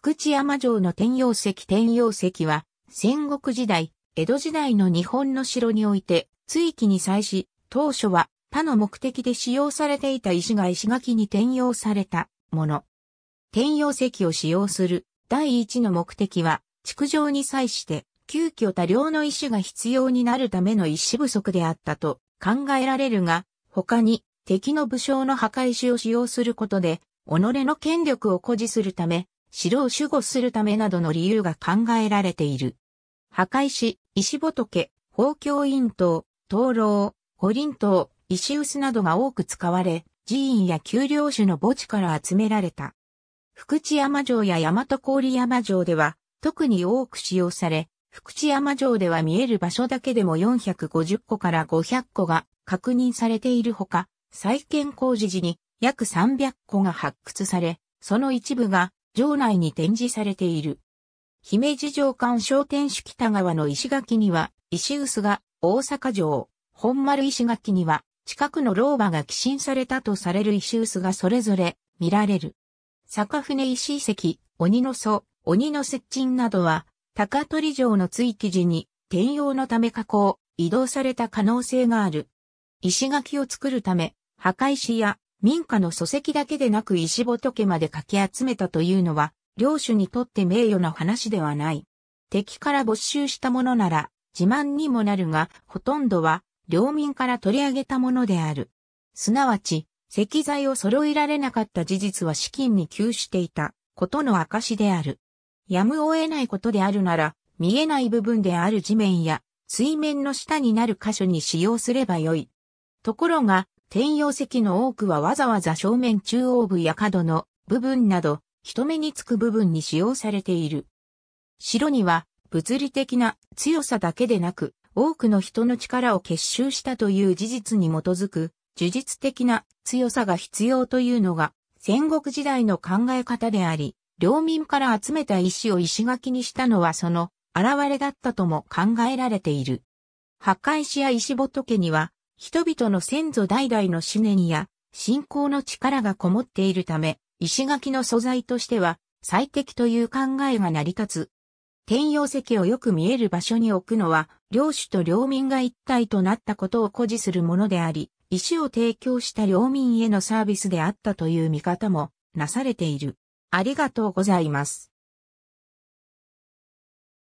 福知山城の天陽石天陽石は、戦国時代、江戸時代の日本の城において、追記に際し、当初は他の目的で使用されていた石が石垣に転用されたもの。転用石を使用する第一の目的は、築城に際して急遽多量の石が必要になるための石不足であったと考えられるが、他に敵の武将の墓石を使用することで、己の権力を誇示するため、城を守護するためなどの理由が考えられている。墓石、石仏、宝鏡院塔、灯籠、五輪塔、石臼などが多く使われ、寺院や丘陵種の墓地から集められた。福知山城や大和郡山城では、特に多く使用され、福知山城では見える場所だけでも450個から500個が確認されているほか、再建工事時に約300個が発掘され、その一部が城内に展示されている。姫路城間商店主北川の石垣には、石臼が大阪城、本丸石垣には、近くの老婆が寄進されたとされる石臼がそれぞれ見られる。坂船石遺跡、鬼の祖、鬼の接近などは、高取城の追記時に転用のため加工、移動された可能性がある。石垣を作るため、墓石や民家の礎石だけでなく石仏までかき集めたというのは、領主にとって名誉な話ではない。敵から没収したものなら、自慢にもなるが、ほとんどは、領民から取り上げたものである。すなわち、石材を揃えられなかった事実は資金に窮していたことの証である。やむを得ないことであるなら、見えない部分である地面や水面の下になる箇所に使用すればよい。ところが、天用石の多くはわざわざ正面中央部や角の部分など、人目につく部分に使用されている。白には、物理的な強さだけでなく、多くの人の力を結集したという事実に基づく、呪術的な強さが必要というのが、戦国時代の考え方であり、領民から集めた石を石垣にしたのはその現れだったとも考えられている。墓石や石仏には人々の先祖代々の思念や信仰の力がこもっているため、石垣の素材としては最適という考えが成り立つ。天陽石をよく見える場所に置くのは、領主と領民が一体となったことを誇示するものであり、石を提供した領民へのサービスであったという見方もなされている。ありがとうございます。